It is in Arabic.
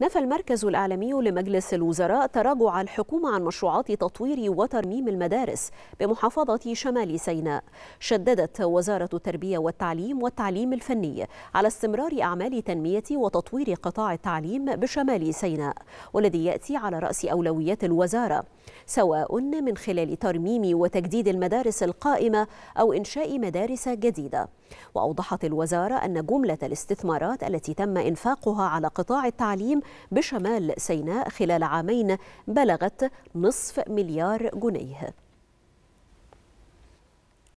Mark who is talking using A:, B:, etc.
A: نفى المركز الإعلامي لمجلس الوزراء تراجع الحكومة عن مشروعات تطوير وترميم المدارس بمحافظة شمال سيناء شددت وزارة التربية والتعليم والتعليم الفني على استمرار أعمال تنمية وتطوير قطاع التعليم بشمال سيناء والذي يأتي على رأس أولويات الوزارة سواء من خلال ترميم وتجديد المدارس القائمة أو إنشاء مدارس جديدة وأوضحت الوزارة أن جملة الاستثمارات التي تم إنفاقها على قطاع التعليم بشمال سيناء خلال عامين بلغت نصف مليار جنيه